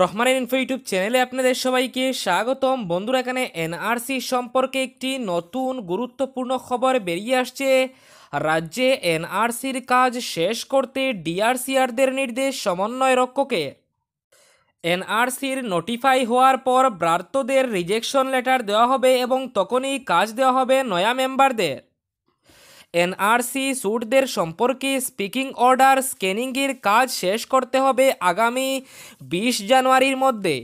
রহমানের info YouTube চ্যানেলে আপনাদের সবাইকে স্বাগতম বন্ধুরা এখানে এনআরসি সম্পর্কে একটি নতুন গুরুত্বপূর্ণ খবর বেরিয়ে আসছে রাজ্যে এনআরসির কাজ শেষ করতে ডিআরসিআরদের নির্দেশ সমন্বয় রক্ষকে এনআরসির নোটিফাই হওয়ার পর ব্রার্থদের রিজেকশন লেটার দেওয়া হবে এবং তখনই কাজ দেওয়া হবে নয়া মেম্বারদের এনআরসি সুটদের সম্পর্কে স্পিকিং অর্ডার স্ক্যানিংয়ের কাজ শেষ করতে হবে আগামী বিশ জানুয়ারির মধ্যে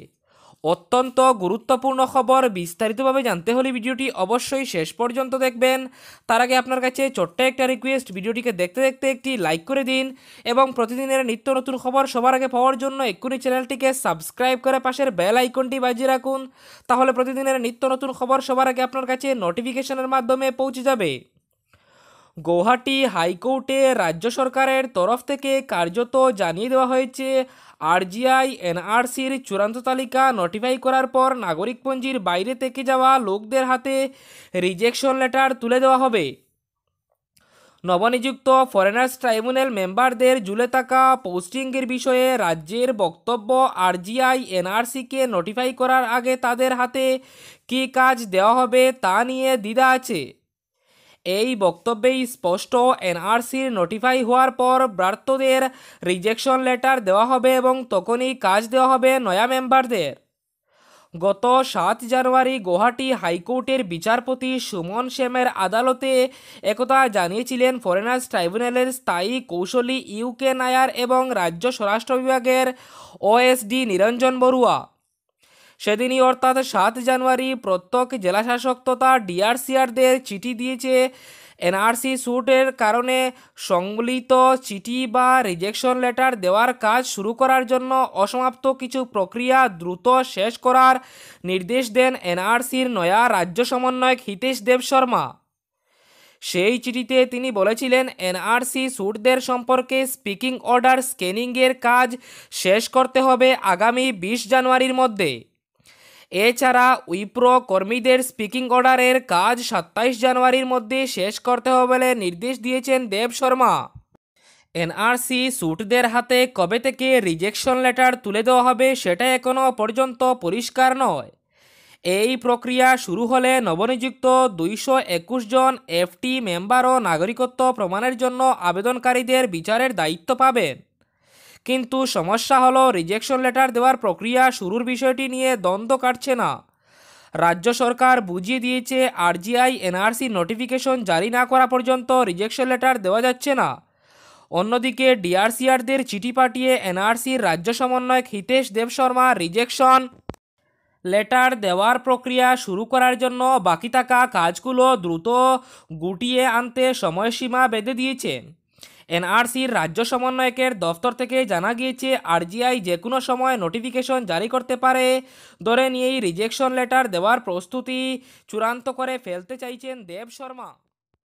অত্যন্ত গুরুত্বপূর্ণ খবর বিস্তারিতভাবে জানতে হলে ভিডিওটি অবশ্যই শেষ পর্যন্ত দেখবেন তার আগে আপনার কাছে ছোট্ট একটা রিকোয়েস্ট ভিডিওটিকে দেখতে দেখতে একটি লাইক করে দিন এবং প্রতিদিনের নিত্য নতুন খবর সবার আগে পাওয়ার জন্য এক্ষুনি চ্যানেলটিকে সাবস্ক্রাইব করে পাশের বেল আইকনটি বাজিয়ে রাখুন তাহলে প্রতিদিনের নিত্য নতুন খবর সবার আগে আপনার কাছে নোটিফিকেশনের মাধ্যমে পৌঁছে যাবে গৌহাটি হাইকোর্টে রাজ্য সরকারের তরফ থেকে কার্যত জানিয়ে দেওয়া হয়েছে আরজিআই এনআরসির চূড়ান্ত তালিকা নোটিফাই করার পর নাগরিকপঞ্জির বাইরে থেকে যাওয়া লোকদের হাতে রিজেকশন লেটার তুলে দেওয়া হবে নবনিযুক্ত ফরেনার্স ট্রাইব্যুনাল মেম্বারদের জুলে থাকা পোস্টিংয়ের বিষয়ে রাজ্যের বক্তব্য আরজিআই এনআরসিকে নোটিফাই করার আগে তাদের হাতে কী কাজ দেওয়া হবে তা নিয়ে দ্বিধা আছে এই বক্তব্যেই স্পষ্ট এনআরসির নোটিফাই হওয়ার পর ব্রার্থদের রিজেকশন লেটার দেওয়া হবে এবং তখনই কাজ দেওয়া হবে নয়া মেম্বারদের গত সাত জানুয়ারি গুয়াহাটি হাইকোর্টের বিচারপতি সুমন শ্যামের আদালতে একথা জানিয়েছিলেন ফরেনার্স ট্রাইব্যুনালের স্থায়ী কৌশলী ইউকে নায়ার এবং রাজ্য স্বরাষ্ট্র বিভাগের ওএসডি নিরঞ্জন বড়ুয়া সেদিনই অর্থাৎ সাত জানুয়ারি প্রত্যেক শাসক তথা ডিআরসিআরদের চিঠি দিয়েছে এনআরসি স্যুটের কারণে সংবলিত চিঠি বা রিজেকশন লেটার দেওয়ার কাজ শুরু করার জন্য অসমাপ্ত কিছু প্রক্রিয়া দ্রুত শেষ করার নির্দেশ দেন এনআরসির নয়া রাজ্য সমন্বয়ক হিতেশ দেব শর্মা সেই চিঠিতে তিনি বলেছিলেন এনআরসি স্যুটদের সম্পর্কে স্পিকিং অর্ডার স্ক্যানিংয়ের কাজ শেষ করতে হবে আগামী বিশ জানুয়ারির মধ্যে এছাড়া উইপ্রো কর্মীদের স্পিকিং অর্ডারের কাজ সাতাইশ জানুয়ারির মধ্যে শেষ করতে হবে বলে নির্দেশ দিয়েছেন দেব শর্মা এনআরসি স্যুটদের হাতে কবে থেকে রিজেকশন লেটার তুলে দেওয়া হবে সেটা এখনও পর্যন্ত পরিষ্কার নয় এই প্রক্রিয়া শুরু হলে নবনিযুক্ত দুইশো একুশ জন এফটি মেম্বার ও নাগরিকত্ব প্রমাণের জন্য আবেদনকারীদের বিচারের দায়িত্ব পাবেন কিন্তু সমস্যা হলো রিজেকশন লেটার দেওয়ার প্রক্রিয়া শুরুর বিষয়টি নিয়ে দ্বন্দ্ব কাটছে না রাজ্য সরকার বুঝিয়ে দিয়েছে আরজিআই এনআরসি নোটিফিকেশন জারি না করা পর্যন্ত রিজেকশন লেটার দেওয়া যাচ্ছে না অন্যদিকে ডিআরসিআরদের চিঠি পাঠিয়ে এনআরসির রাজ্য সমন্বয়ক হিতেশ দেবশর্মা রিজেকশন লেটার দেওয়ার প্রক্রিয়া শুরু করার জন্য বাকি থাকা কাজগুলো দ্রুত গুটিয়ে আনতে সময়সীমা বেঁধে দিয়েছেন এনআরসির রাজ্য সমন্বয়কের দফতর থেকে জানা গিয়েছে আরজিআই যে কোনো সময় নোটিফিকেশন জারি করতে পারে ধরে নিয়েই রিজেকশন লেটার দেওয়ার প্রস্তুতি চূড়ান্ত করে ফেলতে চাইছেন দেব শর্মা